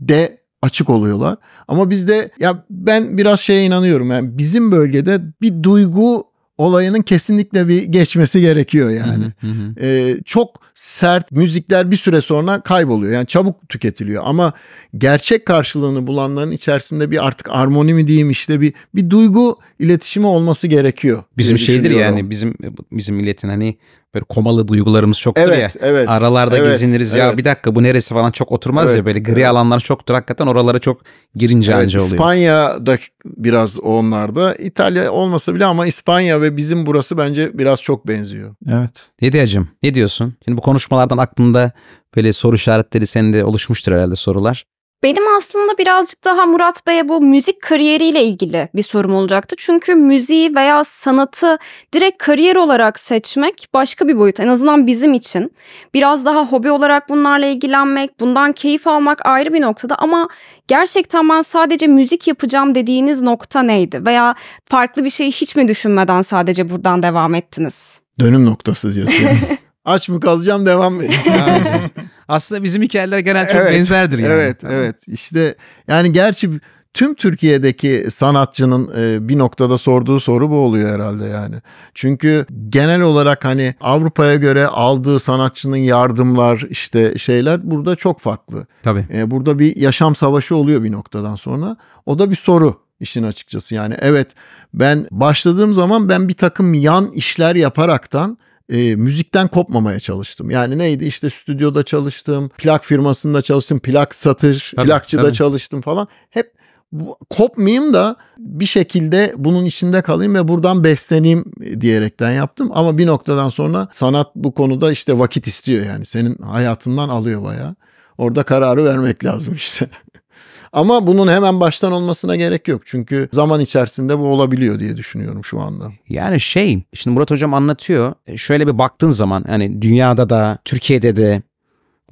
de açık oluyorlar. Ama bizde ya ben biraz şeye inanıyorum. Yani bizim bölgede bir duygu olayının kesinlikle bir geçmesi gerekiyor yani. Hı hı hı. Ee, çok sert müzikler bir süre sonra kayboluyor. Yani çabuk tüketiliyor ama gerçek karşılığını bulanların içerisinde bir artık armoni mi diyeyim işte bir bir duygu iletişimi olması gerekiyor. Bizim şeydir yani bizim bizim milletin hani böyle komalı duygularımız çoktur evet, ya. Evet, aralarda evet, geziniriz evet. ya bir dakika bu neresi falan çok oturmaz evet, ya böyle gri evet. alanlar çoktur hakikaten oralara çok girince evet, anca oluyor. İspanya'da biraz onlarda İtalya olmasa bile ama İspanya ve bizim burası bence biraz çok benziyor. Evet. Hediyacığım ne diyorsun? Şimdi bu konuşmalardan aklında böyle soru işaretleri sende oluşmuştur herhalde sorular. Benim aslında birazcık daha Murat Bey'e bu müzik kariyeriyle ilgili bir sorum olacaktı. Çünkü müziği veya sanatı direkt kariyer olarak seçmek başka bir boyut. En azından bizim için. Biraz daha hobi olarak bunlarla ilgilenmek, bundan keyif almak ayrı bir noktada. Ama gerçekten ben sadece müzik yapacağım dediğiniz nokta neydi? Veya farklı bir şeyi hiç mi düşünmeden sadece buradan devam ettiniz? Dönüm noktası diyorsun. [laughs] aç mı kalacağım devam mı? [laughs] Aslında bizim hikayeler genel çok evet, benzerdir yani. Evet, evet. İşte yani gerçi tüm Türkiye'deki sanatçının e, bir noktada sorduğu soru bu oluyor herhalde yani. Çünkü genel olarak hani Avrupa'ya göre aldığı sanatçının yardımlar işte şeyler burada çok farklı. Tabii. E, burada bir yaşam savaşı oluyor bir noktadan sonra. O da bir soru işin açıkçası yani evet ben başladığım zaman ben bir takım yan işler yaparaktan e, müzikten kopmamaya çalıştım. Yani neydi işte stüdyoda çalıştım, plak firmasında çalıştım, plak satış, tabii, plakçıda tabii. çalıştım falan. Hep bu, kopmayayım da bir şekilde bunun içinde kalayım ve buradan besleneyim diyerekten yaptım. Ama bir noktadan sonra sanat bu konuda işte vakit istiyor yani. Senin hayatından alıyor bayağı. Orada kararı vermek lazım işte. [laughs] Ama bunun hemen baştan olmasına gerek yok. Çünkü zaman içerisinde bu olabiliyor diye düşünüyorum şu anda. Yani şey, şimdi Murat Hocam anlatıyor. E, şöyle bir baktığın zaman yani dünyada da Türkiye'de de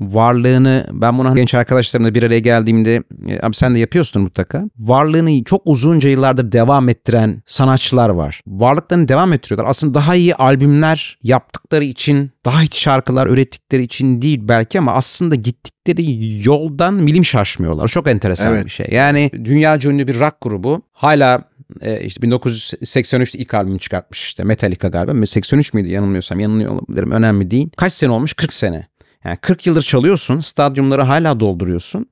varlığını ben bunu hani genç arkadaşlarımla bir araya geldiğimde e, abi sen de yapıyorsun mutlaka. Varlığını çok uzunca yıllardır devam ettiren sanatçılar var. Varlıklarını devam ettiriyorlar. Aslında daha iyi albümler yaptıkları için, daha iyi şarkılar ürettikleri için değil belki ama aslında gittikleri yoldan milim şaşmıyorlar. Çok enteresan evet. bir şey. Yani dünya ünlü bir rock grubu hala e, işte 1983'te ilk albümü çıkartmış işte Metallica galiba. 83 miydi yanılmıyorsam yanılıyor olabilirim önemli değil. Kaç sene olmuş? 40 sene. Yani 40 yıldır çalıyorsun, stadyumları hala dolduruyorsun.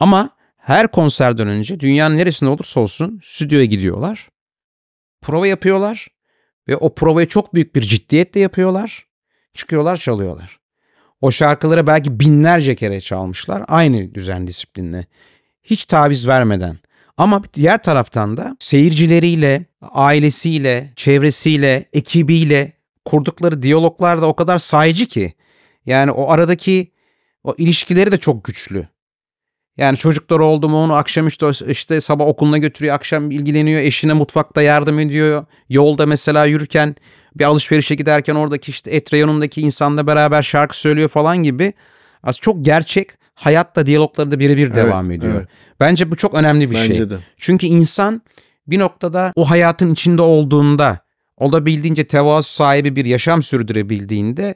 Ama her konserden önce dünyanın neresinde olursa olsun stüdyoya gidiyorlar. Prova yapıyorlar ve o provayı çok büyük bir ciddiyetle yapıyorlar. Çıkıyorlar, çalıyorlar. O şarkıları belki binlerce kere çalmışlar aynı düzen disiplinle. Hiç taviz vermeden. Ama diğer taraftan da seyircileriyle, ailesiyle, çevresiyle, ekibiyle kurdukları diyaloglar da o kadar sayıcı ki yani o aradaki o ilişkileri de çok güçlü. Yani çocuklar oldu mu onu akşam işte, işte sabah okuluna götürüyor, akşam ilgileniyor, eşine mutfakta yardım ediyor. Yolda mesela yürürken bir alışverişe giderken oradaki işte et reyonundaki insanla beraber şarkı söylüyor falan gibi. Az çok gerçek hayatla diyalogları da birebir evet, devam ediyor. Evet. Bence bu çok önemli bir Bence şey. De. Çünkü insan bir noktada o hayatın içinde olduğunda olabildiğince tevazu sahibi bir yaşam sürdürebildiğinde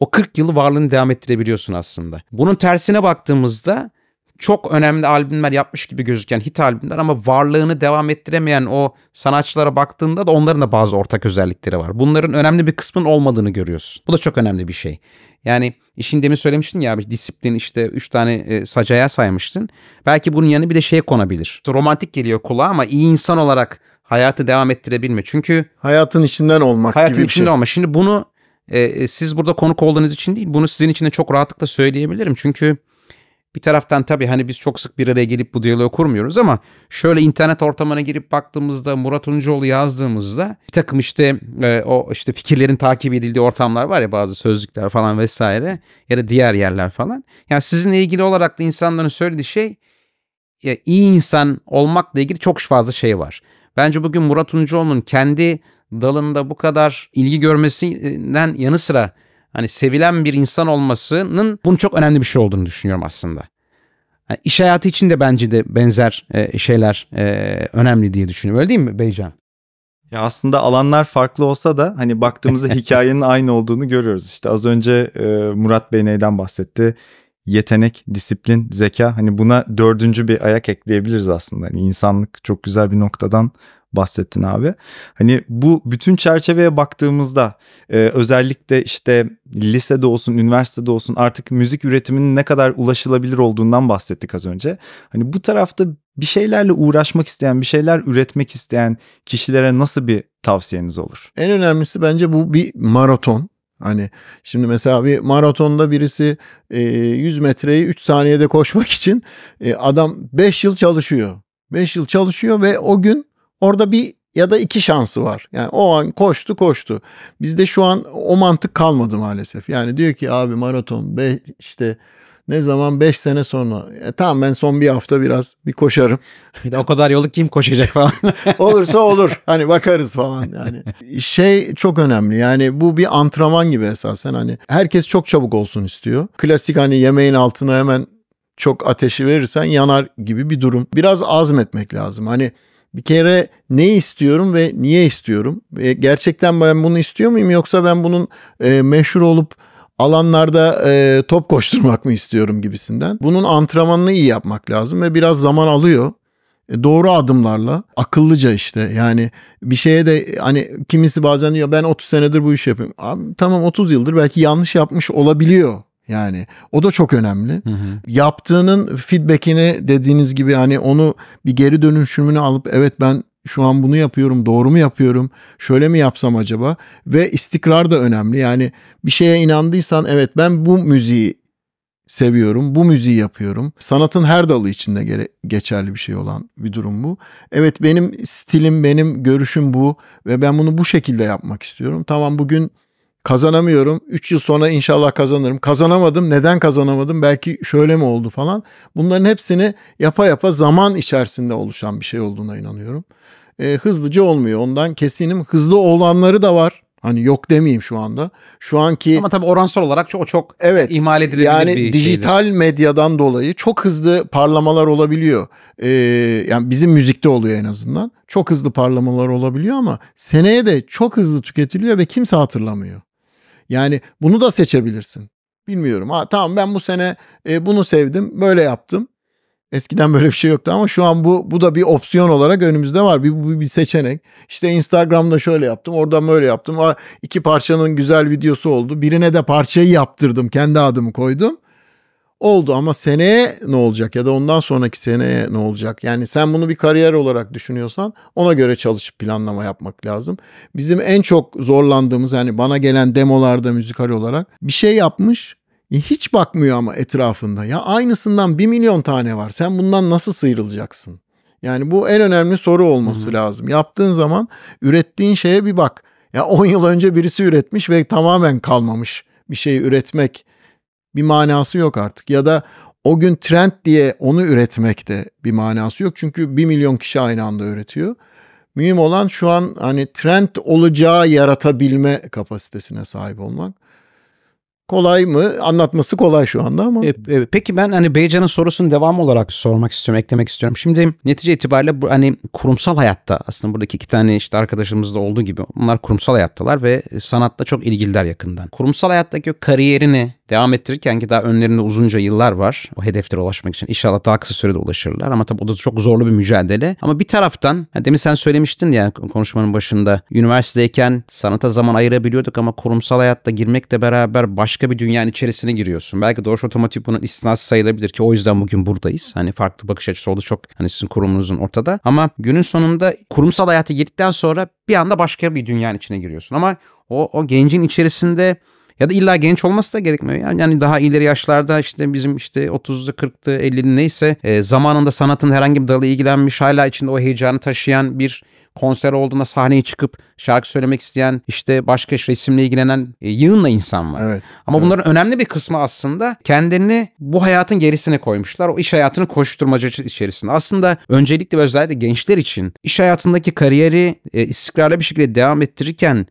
o 40 yılı varlığını devam ettirebiliyorsun aslında. Bunun tersine baktığımızda çok önemli albümler yapmış gibi gözüken hit albümler ama varlığını devam ettiremeyen o sanatçılara baktığında da onların da bazı ortak özellikleri var. Bunların önemli bir kısmının olmadığını görüyorsun. Bu da çok önemli bir şey. Yani işin demin söylemiştin ya bir disiplin işte üç tane e, sacaya saymıştın. Belki bunun yanı bir de şey konabilir. Romantik geliyor kulağa ama iyi insan olarak hayatı devam ettirebilme. Çünkü hayatın içinden olmak hayatın gibi içinde bir şey. olma. Şimdi bunu e, e, siz burada konuk olduğunuz için değil bunu sizin için de çok rahatlıkla söyleyebilirim. Çünkü bir taraftan tabii hani biz çok sık bir araya gelip bu diyaloğu kurmuyoruz ama şöyle internet ortamına girip baktığımızda Murat Uncuoğlu yazdığımızda bir takım işte e, o işte fikirlerin takip edildiği ortamlar var ya bazı sözlükler falan vesaire ya da diğer yerler falan. Yani sizinle ilgili olarak da insanların söylediği şey ya iyi insan olmakla ilgili çok fazla şey var. Bence bugün Murat Uncuoğlu'nun kendi dalında bu kadar ilgi görmesinden yanı sıra hani sevilen bir insan olmasının bunun çok önemli bir şey olduğunu düşünüyorum aslında. Yani iş hayatı için de bence de benzer e, şeyler e, önemli diye düşünüyorum. Öyle değil mi Beycan? Ya aslında alanlar farklı olsa da hani baktığımızda [laughs] hikayenin aynı olduğunu görüyoruz. İşte az önce e, Murat Bey neyden bahsetti? yetenek, disiplin, zeka hani buna dördüncü bir ayak ekleyebiliriz aslında. Hani insanlık çok güzel bir noktadan bahsettin abi. Hani bu bütün çerçeveye baktığımızda e, özellikle işte lisede olsun, üniversitede olsun artık müzik üretiminin ne kadar ulaşılabilir olduğundan bahsettik az önce. Hani bu tarafta bir şeylerle uğraşmak isteyen, bir şeyler üretmek isteyen kişilere nasıl bir tavsiyeniz olur? En önemlisi bence bu bir maraton. Hani şimdi mesela bir maratonda birisi e, 100 metreyi 3 saniyede koşmak için e, adam 5 yıl çalışıyor. 5 yıl çalışıyor ve o gün orada bir ya da iki şansı var. Yani o an koştu koştu. Bizde şu an o mantık kalmadı maalesef. Yani diyor ki abi maraton be işte ne zaman 5 sene sonra. E, tamam ben son bir hafta biraz bir koşarım. [laughs] Bir de o kadar yolu kim koşacak falan. [laughs] Olursa olur. Hani bakarız falan yani. Şey çok önemli. Yani bu bir antrenman gibi esasen hani herkes çok çabuk olsun istiyor. Klasik hani yemeğin altına hemen çok ateşi verirsen yanar gibi bir durum. Biraz azmetmek lazım. Hani bir kere ne istiyorum ve niye istiyorum? E, gerçekten ben bunu istiyor muyum yoksa ben bunun e, meşhur olup alanlarda e, top koşturmak mı istiyorum gibisinden. Bunun antrenmanını iyi yapmak lazım ve biraz zaman alıyor. E, doğru adımlarla akıllıca işte yani bir şeye de hani kimisi bazen diyor ben 30 senedir bu işi yapıyorum. Abi, tamam 30 yıldır belki yanlış yapmış olabiliyor yani o da çok önemli. Hı hı. Yaptığının feedbackini dediğiniz gibi hani onu bir geri dönüşümünü alıp evet ben şu an bunu yapıyorum doğru mu yapıyorum şöyle mi yapsam acaba ve istikrar da önemli yani bir şeye inandıysan evet ben bu müziği seviyorum, bu müziği yapıyorum. Sanatın her dalı içinde gere- geçerli bir şey olan bir durum bu. Evet benim stilim, benim görüşüm bu ve ben bunu bu şekilde yapmak istiyorum. Tamam bugün kazanamıyorum. 3 yıl sonra inşallah kazanırım. Kazanamadım. Neden kazanamadım? Belki şöyle mi oldu falan. Bunların hepsini yapa yapa zaman içerisinde oluşan bir şey olduğuna inanıyorum e, hızlıca olmuyor. Ondan kesinim hızlı olanları da var. Hani yok demeyeyim şu anda. Şu anki Ama tabii oransal olarak o çok evet, ihmal edilebilir yani bir Yani dijital şeydi. medyadan dolayı çok hızlı parlamalar olabiliyor. Ee, yani bizim müzikte oluyor en azından. Çok hızlı parlamalar olabiliyor ama seneye de çok hızlı tüketiliyor ve kimse hatırlamıyor. Yani bunu da seçebilirsin. Bilmiyorum. Ha, tamam ben bu sene e, bunu sevdim, böyle yaptım. Eskiden böyle bir şey yoktu ama şu an bu bu da bir opsiyon olarak önümüzde var. Bir bu bir seçenek. İşte Instagram'da şöyle yaptım, oradan böyle yaptım. İki parçanın güzel videosu oldu. Birine de parçayı yaptırdım, kendi adımı koydum. Oldu ama seneye ne olacak ya da ondan sonraki seneye ne olacak? Yani sen bunu bir kariyer olarak düşünüyorsan ona göre çalışıp planlama yapmak lazım. Bizim en çok zorlandığımız yani bana gelen demolarda müzikal olarak bir şey yapmış hiç bakmıyor ama etrafında. Ya aynısından bir milyon tane var. Sen bundan nasıl sıyrılacaksın? Yani bu en önemli soru olması Hı-hı. lazım. Yaptığın zaman ürettiğin şeye bir bak. Ya 10 yıl önce birisi üretmiş ve tamamen kalmamış bir şey üretmek bir manası yok artık. Ya da o gün trend diye onu üretmek de bir manası yok. Çünkü 1 milyon kişi aynı anda üretiyor. Mühim olan şu an hani trend olacağı yaratabilme kapasitesine sahip olmak. Kolay mı? Anlatması kolay şu anda ama. E, e, peki ben hani Beycan'ın sorusunun devam olarak sormak istiyorum, eklemek istiyorum. Şimdi netice itibariyle bu hani kurumsal hayatta aslında buradaki iki tane işte arkadaşımız da olduğu gibi onlar kurumsal hayattalar ve sanatla çok ilgililer yakından. Kurumsal hayattaki o kariyerini devam ettirirken ki daha önlerinde uzunca yıllar var o hedeflere ulaşmak için. İnşallah daha kısa sürede ulaşırlar ama tabii o da çok zorlu bir mücadele. Ama bir taraftan demin sen söylemiştin ya konuşmanın başında üniversitedeyken sanata zaman ayırabiliyorduk ama kurumsal hayatta girmekle beraber başka bir dünyanın içerisine giriyorsun. Belki doğruş otomatik bunun istinası sayılabilir ki o yüzden bugün buradayız. Hani farklı bakış açısı oldu çok hani sizin kurumunuzun ortada ama günün sonunda kurumsal hayata girdikten sonra bir anda başka bir dünyanın içine giriyorsun ama o, o gencin içerisinde ya da illa genç olması da gerekmiyor. Yani, yani daha ileri yaşlarda işte bizim işte 30'lu 40'lı 50'li neyse e, zamanında sanatın herhangi bir dalı ilgilenmiş hala içinde o heyecanı taşıyan bir konser olduğunda sahneye çıkıp şarkı söylemek isteyen işte başka resimle ilgilenen e, yığınla insan var. Evet, Ama evet. bunların önemli bir kısmı aslında kendini bu hayatın gerisine koymuşlar. O iş hayatını koşturmaca içerisinde. Aslında öncelikle ve özellikle gençler için iş hayatındaki kariyeri e, istikrarlı bir şekilde devam ettirirken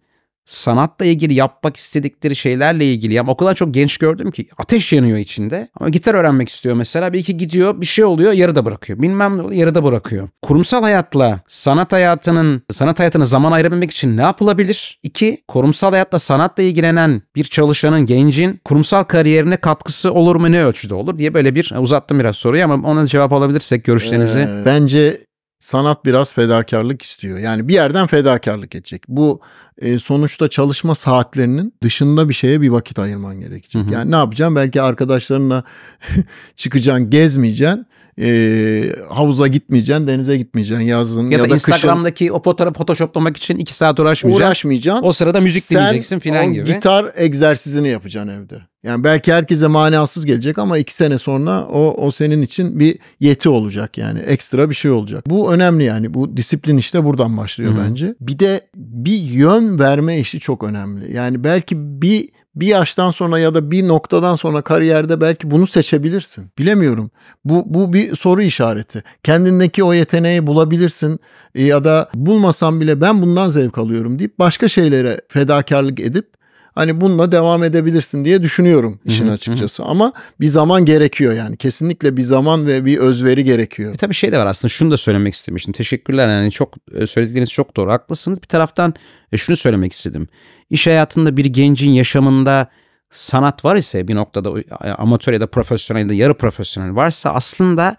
sanatla ilgili yapmak istedikleri şeylerle ilgili. Yani o kadar çok genç gördüm ki ateş yanıyor içinde. Ama gitar öğrenmek istiyor mesela. Bir iki gidiyor bir şey oluyor yarıda bırakıyor. Bilmem ne oluyor yarıda bırakıyor. Kurumsal hayatla sanat hayatının sanat hayatına zaman ayırabilmek için ne yapılabilir? İki, kurumsal hayatla sanatla ilgilenen bir çalışanın, gencin kurumsal kariyerine katkısı olur mu ne ölçüde olur diye böyle bir uzattım biraz soruyu ama ona cevap alabilirsek görüşlerinizi. Ee, bence sanat biraz fedakarlık istiyor. Yani bir yerden fedakarlık edecek. Bu e, sonuçta çalışma saatlerinin dışında bir şeye bir vakit ayırman gerekecek. Hı hı. Yani ne yapacaksın? Belki arkadaşlarınla [laughs] çıkacaksın, gezmeyeceksin e, havuza gitmeyeceksin, denize gitmeyeceksin yazın. Ya, ya da, da Instagram'daki kışın, o fotoğrafı photoshoplamak için iki saat uğraşmayacaksın. Uğraşmayacaksın. O sırada müzik Sen dinleyeceksin filan gibi. gitar egzersizini yapacaksın evde. Yani belki herkese manasız gelecek ama iki sene sonra o, o senin için bir yeti olacak yani ekstra bir şey olacak. Bu önemli yani bu disiplin işte buradan başlıyor Hı-hı. bence. Bir de bir yön verme işi çok önemli. Yani belki bir bir yaştan sonra ya da bir noktadan sonra kariyerde belki bunu seçebilirsin. Bilemiyorum. Bu, bu bir soru işareti. Kendindeki o yeteneği bulabilirsin e, ya da bulmasan bile ben bundan zevk alıyorum deyip başka şeylere fedakarlık edip hani bununla devam edebilirsin diye düşünüyorum işin açıkçası. Ama bir zaman gerekiyor yani. Kesinlikle bir zaman ve bir özveri gerekiyor. E tabii şey de var aslında şunu da söylemek istemiştim. Teşekkürler yani çok e, söyledikleriniz çok doğru. Haklısınız. Bir taraftan e, şunu söylemek istedim. İş hayatında bir gencin yaşamında sanat var ise bir noktada amatör ya da profesyonel ya da yarı profesyonel varsa aslında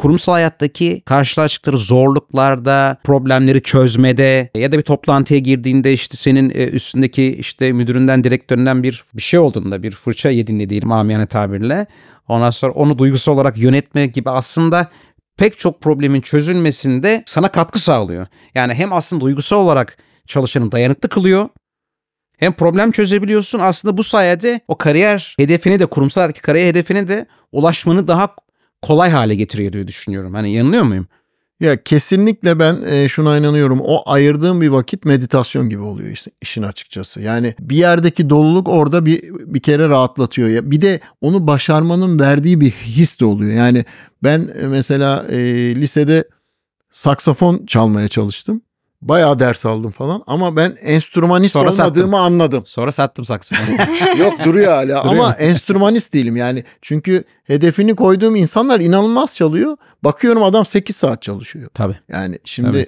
kurumsal hayattaki karşılaştıkları zorluklarda, problemleri çözmede ya da bir toplantıya girdiğinde işte senin e, üstündeki işte müdüründen, direktöründen bir bir şey olduğunda, bir fırça yediğinde diyelim amiyane tabirle. Ondan sonra onu duygusal olarak yönetme gibi aslında pek çok problemin çözülmesinde sana katkı sağlıyor. Yani hem aslında duygusal olarak çalışanı dayanıklı kılıyor hem problem çözebiliyorsun. Aslında bu sayede o kariyer hedefini de kurumsal hayattaki kariyer hedefini de ulaşmanı daha kolay hale getiriyor diye düşünüyorum. Hani yanılıyor muyum? Ya kesinlikle ben e, şuna inanıyorum. O ayırdığım bir vakit meditasyon gibi oluyor işte, işin açıkçası. Yani bir yerdeki doluluk orada bir bir kere rahatlatıyor. Ya bir de onu başarmanın verdiği bir his de oluyor. Yani ben e, mesela e, lisede saksafon çalmaya çalıştım. Bayağı ders aldım falan ama ben enstrümanist Sonra olmadığımı sattım. anladım. Sonra sattım saksafonu. [laughs] Yok duruyor hala duruyor ama mu? [laughs] enstrümanist değilim yani. Çünkü hedefini koyduğum insanlar inanılmaz çalıyor. Bakıyorum adam 8 saat çalışıyor. Tabii. Yani şimdi Tabii.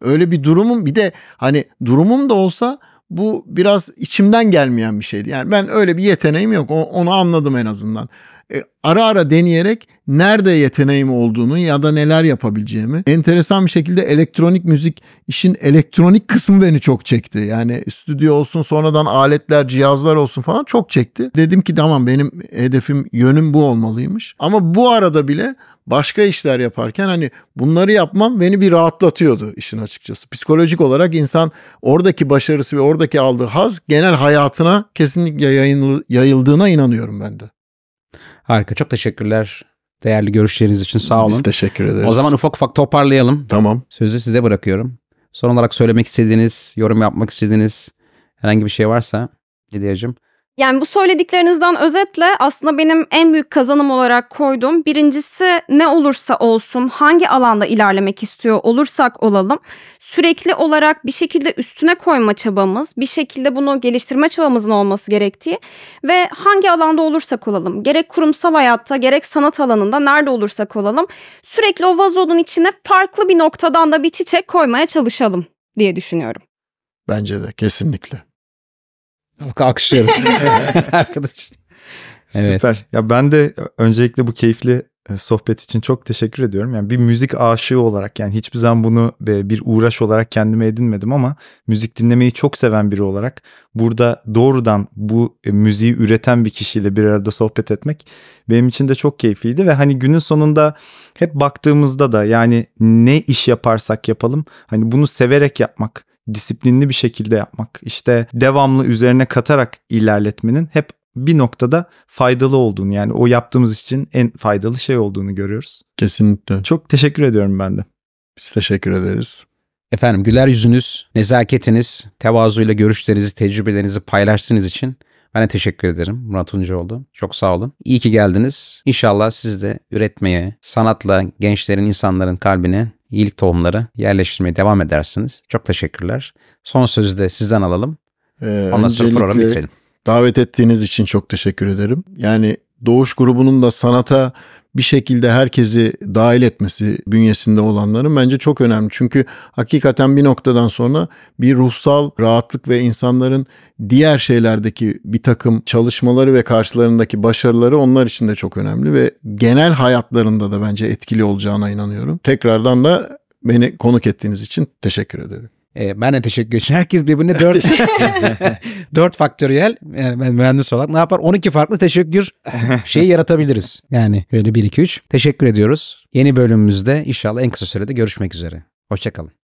öyle bir durumum bir de hani durumum da olsa bu biraz içimden gelmeyen bir şeydi. Yani ben öyle bir yeteneğim yok. Onu anladım en azından. E, ara ara deneyerek nerede yeteneğim olduğunu ya da neler yapabileceğimi enteresan bir şekilde elektronik müzik işin elektronik kısmı beni çok çekti. Yani stüdyo olsun sonradan aletler cihazlar olsun falan çok çekti. Dedim ki tamam benim hedefim yönüm bu olmalıymış. Ama bu arada bile başka işler yaparken hani bunları yapmam beni bir rahatlatıyordu işin açıkçası. Psikolojik olarak insan oradaki başarısı ve oradaki aldığı haz genel hayatına kesinlikle yayıldığına inanıyorum ben de. Harika. Çok teşekkürler. Değerli görüşleriniz için sağ olun. Biz teşekkür ederiz. O zaman ufak ufak toparlayalım. Tamam. Sözü size bırakıyorum. Son olarak söylemek istediğiniz, yorum yapmak istediğiniz herhangi bir şey varsa Hediyeciğim yani bu söylediklerinizden özetle aslında benim en büyük kazanım olarak koyduğum birincisi ne olursa olsun hangi alanda ilerlemek istiyor olursak olalım sürekli olarak bir şekilde üstüne koyma çabamız bir şekilde bunu geliştirme çabamızın olması gerektiği ve hangi alanda olursak olalım gerek kurumsal hayatta gerek sanat alanında nerede olursak olalım sürekli o vazonun içine farklı bir noktadan da bir çiçek koymaya çalışalım diye düşünüyorum. Bence de kesinlikle. Alkışlıyoruz [laughs] [laughs] arkadaş. Evet. Süper. Ya ben de e, öncelikle bu keyifli e, sohbet için çok teşekkür ediyorum. Yani bir müzik aşığı olarak yani hiçbir zaman bunu bir uğraş olarak kendime edinmedim ama müzik dinlemeyi çok seven biri olarak burada doğrudan bu e, müziği üreten bir kişiyle bir arada sohbet etmek benim için de çok keyifliydi ve hani günün sonunda hep baktığımızda da yani ne iş yaparsak yapalım hani bunu severek yapmak disiplinli bir şekilde yapmak, işte devamlı üzerine katarak ilerletmenin hep bir noktada faydalı olduğunu yani o yaptığımız için en faydalı şey olduğunu görüyoruz. Kesinlikle. Çok teşekkür ediyorum ben de. Biz teşekkür ederiz. Efendim güler yüzünüz, nezaketiniz, tevazuyla görüşlerinizi, tecrübelerinizi paylaştığınız için ben de teşekkür ederim Murat Uncuoğlu. Çok sağ olun. İyi ki geldiniz. İnşallah siz de üretmeye, sanatla gençlerin, insanların kalbine iyilik tohumları yerleştirmeye devam edersiniz. Çok teşekkürler. Son sözü de sizden alalım. Ee, Ondan sonra programı bitirelim. Davet ettiğiniz için çok teşekkür ederim. Yani Doğuş grubunun da sanata bir şekilde herkesi dahil etmesi bünyesinde olanların bence çok önemli. Çünkü hakikaten bir noktadan sonra bir ruhsal rahatlık ve insanların diğer şeylerdeki bir takım çalışmaları ve karşılarındaki başarıları onlar için de çok önemli ve genel hayatlarında da bence etkili olacağına inanıyorum. Tekrardan da beni konuk ettiğiniz için teşekkür ederim. E, ben de teşekkür için herkes birbirine dört [laughs] [laughs] dört faktöriyel yani ben mühendis olarak ne yapar? 12 farklı teşekkür [laughs] şeyi yaratabiliriz. Yani böyle 1 2 3 teşekkür ediyoruz. Yeni bölümümüzde inşallah en kısa sürede görüşmek üzere. Hoşçakalın.